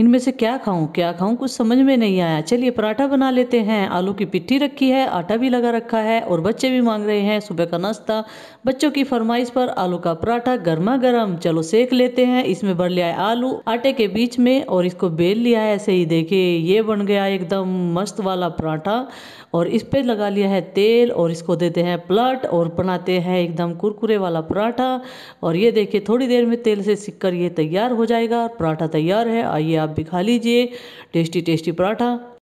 इनमें से क्या खाऊं क्या खाऊं कुछ समझ में नहीं आया चलिए पराठा बना लेते हैं आलू की पिट्टी रखी है आटा भी लगा रखा है और बच्चे भी मांग रहे हैं सुबह का नाश्ता बच्चों की फरमाइश पर आलू का पराठा गर्मा गर्म चलो सेक लेते हैं इसमें भर लिया है आलू आटे के बीच में और इसको बेल लिया है ऐसे ही देखिए ये बन गया एकदम मस्त वाला पराठा और इस पर लगा लिया है तेल और इसको देते हैं प्लट और बनाते हैं एकदम कुरकुरे वाला पराठा और ये देखिए थोड़ी देर में तेल से सिक कर ये तैयार हो जाएगा पराठा तैयार है आइए आप भी खा लीजिए टेस्टी टेस्टी पराठा